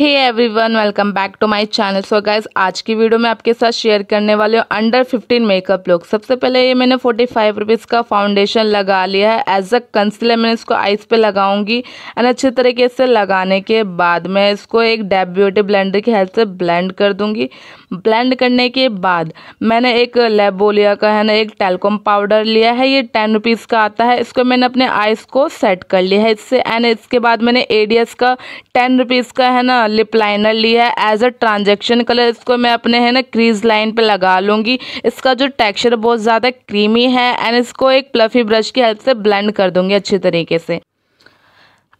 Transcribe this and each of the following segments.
hey one welcome back to my channel so guys आज की video में आपके साथ शेयर करने वाले हूँ अंडर 15 मेकअप लुक सबसे पहले ये मैंने 45 फाइव रुपीज़ का फाउंडेशन लगा लिया है एज अ कंसिलर मैं इसको आइस पे लगाऊंगी एंड अच्छे तरीके से लगाने के बाद मैं इसको एक डेप ब्यूटी ब्लेंडर की हेल्प से ब्लेंड कर दूंगी ब्लेंड करने के बाद मैंने एक लेबोलिया का है ना एक टेलकॉम पाउडर लिया है ये टेन रुपीज़ का आता है इसको मैंने अपने आइस को सेट कर लिया है इससे एंड इसके बाद मैंने एडीएस का टेन रुपीज़ का है ना लिप लाइनर लिया है एज अ ट्रांजेक्शन कलर इसको मैं अपने है ना क्रीज लाइन पर लगा लूँगी इसका जो टेक्स्चर बहुत ज़्यादा क्रीमी है एंड इसको एक प्लफी ब्रश की हेल्प से ब्लेंड कर दूँगी अच्छी तरीके से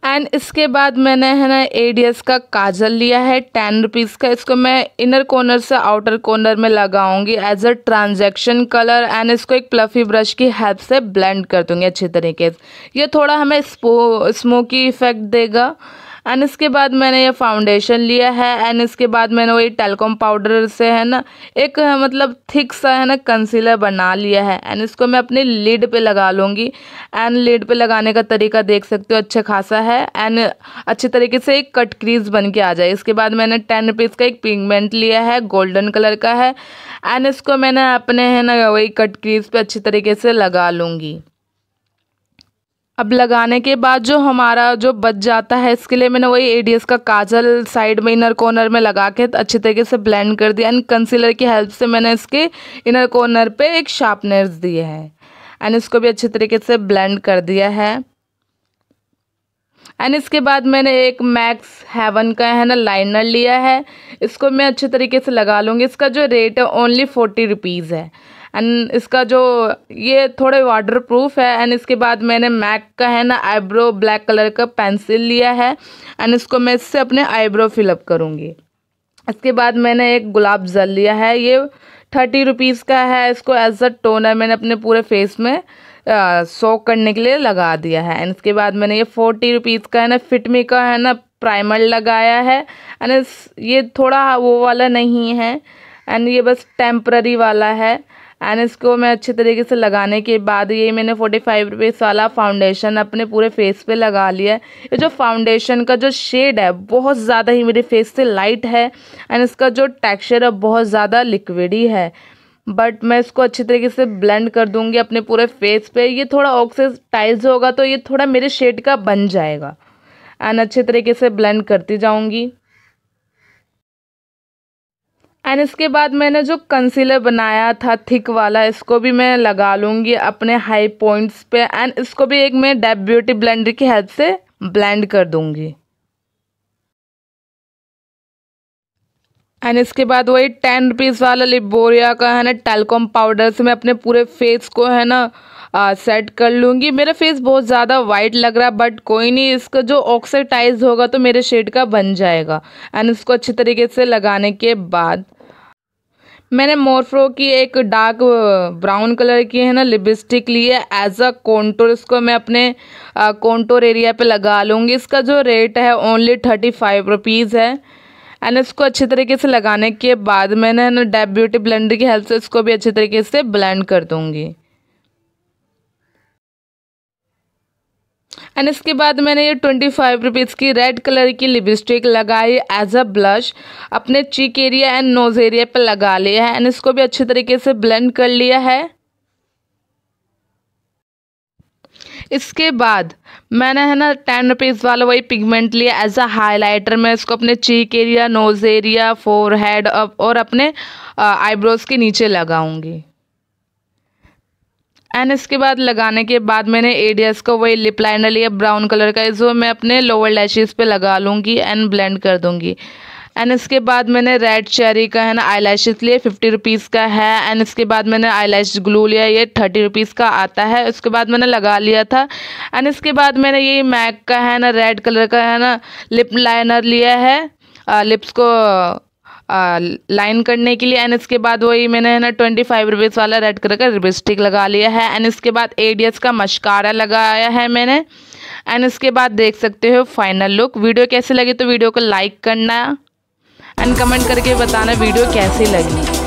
एंड इसके बाद मैंने है ना एडीएस का काजल लिया है टेन रुपीज़ का इसको मैं इनर कॉर्नर से आउटर कॉर्नर में लगाऊंगी as a transition colour and इसको एक प्लफी ब्रश की हेल्प से ब्लेंड कर दूंगी अच्छे तरीके से ये थोड़ा हमें स्मोकी इफेक्ट देगा एंड इसके बाद मैंने ये फाउंडेशन लिया है एंड इसके बाद मैंने वही टेलकॉम पाउडर से है ना एक मतलब थिक सा है ना कंसीलर बना लिया है एंड इसको मैं अपने लिड पे लगा लूँगी एंड लिड पे लगाने का तरीका देख सकते हो अच्छा खासा है एंड अच्छे तरीके से एक कट क्रीज बन के आ जाए इसके बाद मैंने टेन रुपीज़ का एक पिगमेंट लिया है गोल्डन कलर का है एंड इसको मैंने अपने है ना वही कट क्रीज पर अच्छी तरीके से लगा लूँगी अब लगाने के बाद जो हमारा जो बच जाता है इसके लिए मैंने वही एडीएस का काजल साइड में इनर कॉर्नर में लगा के अच्छे तरीके से ब्लेंड कर दिया एंड कंसीलर की हेल्प से मैंने इसके इनर कॉर्नर पे एक शार्पनर्स दिए हैं एंड इसको भी अच्छे तरीके से ब्लेंड कर दिया है एंड इसके बाद मैंने एक मैक्स हेवन का है ना लाइनर लिया है इसको मैं अच्छे तरीके से लगा लूँगी इसका जो रेट है ओनली फोर्टी रुपीज़ है एंड इसका जो ये थोड़े वाटर प्रूफ है एंड इसके बाद मैंने मैक का है ना आईब्रो ब्लैक कलर का पेंसिल लिया है एंड इसको मैं इससे अपने आईब्रो फिलअप करूँगी इसके बाद मैंने एक गुलाब जल लिया है ये थर्टी रुपीज़ का है इसको एज अ टोनर मैंने अपने पूरे फेस में सो करने के लिए लगा दिया है एंड इसके बाद मैंने ये फोर्टी रुपीज़ का है ना फिटमी का है ना प्राइमर लगाया है एंड ये थोड़ा वो वाला नहीं है एंड ये बस टेम्प्ररी वाला है एंड इसको मैं अच्छे तरीके से लगाने के बाद ये मैंने फोर्टी फाइव रुपीज़ वाला फाउंडेशन अपने पूरे फेस पे लगा लिया ये जो फाउंडेशन का जो शेड है बहुत ज़्यादा ही मेरे फेस से लाइट है एंड इसका जो टेक्सचर है बहुत ज़्यादा लिक्विडी है बट मैं इसको अच्छे तरीके से ब्लेंड कर दूँगी अपने पूरे फेस पर ये थोड़ा ऑक्सीटाइज होगा तो ये थोड़ा मेरे शेड का बन जाएगा एंड अच्छे तरीके से ब्लेंड करती जाऊँगी एंड इसके बाद मैंने जो कंसीलर बनाया था थिक वाला इसको भी मैं लगा लूँगी अपने हाई पॉइंट्स पे एंड इसको भी एक मैं डेप ब्यूटी ब्लेंडर की हेल्प से ब्लेंड कर दूँगी एंड इसके बाद वही टेन रुपीज़ वाला लिबोरिया का है ना टेलकॉम पाउडर से मैं अपने पूरे फेस को है ना सेट कर लूँगी मेरा फेस बहुत ज़्यादा वाइट लग रहा है बट कोई नहीं इसका जो ऑक्सीटाइज होगा तो मेरे शेड का बन जाएगा एंड इसको अच्छे तरीके से लगाने के बाद मैंने मोरफ्रो की एक डार्क ब्राउन कलर की है ना लिपस्टिक ली है एज अ कॉन्टोर इसको मैं अपने कॉन्टोर एरिया पे लगा लूँगी इसका जो रेट है ओनली थर्टी फाइव रुपीज़ है एंड इसको अच्छे तरीके से लगाने के बाद मैंने ना डेप ब्यूटी ब्लेंडर की हेल्प से इसको भी अच्छे तरीके से ब्लेंड कर दूँगी एंड इसके बाद मैंने ये ट्वेंटी फाइव रुपीज़ की रेड कलर की लिपस्टिक लगाई एज अ ब्लश अपने cheek area and nose area पर लगा लिया है एंड इसको भी अच्छे तरीके से ब्लेंड कर लिया है इसके बाद मैंने है ना टेन रुपीज़ वाला वही पिगमेंट लिया एज अ हाइलाइटर मैं इसको अपने cheek area nose area forehead और अपने आईब्रोज़ uh, के नीचे लगाऊंगी एंड इसके बाद लगाने के बाद मैंने एडियस को वही लिप लाइनर लिया ब्राउन कलर का जो मैं अपने लोअर लैशेज़ पे लगा लूँगी एंड ब्लेंड कर दूँगी एंड इसके बाद मैंने रेड चेरी का है ना आई लैशेज लिए फिफ्टी रुपीज़ का है एंड इसके बाद मैंने आई लैश ग्लू लिया ये थर्टी रुपीज़ का आता है उसके बाद मैंने लगा लिया था एंड इसके बाद मैंने ये मैक का है ना रेड कलर का है ना लिप लाइनर लिया है लिप्स को लाइन करने के लिए एंड इसके बाद वही मैंने है ना ट्वेंटी फाइव रुपीज़ वाला रेड कलर का रिबिन स्टिक लगा लिया है एंड इसके बाद एडीएस का मशकारा लगाया है मैंने एंड इसके बाद देख सकते हो फाइनल लुक वीडियो कैसे लगी तो वीडियो को लाइक करना एंड कमेंट करके बताना वीडियो कैसी लगी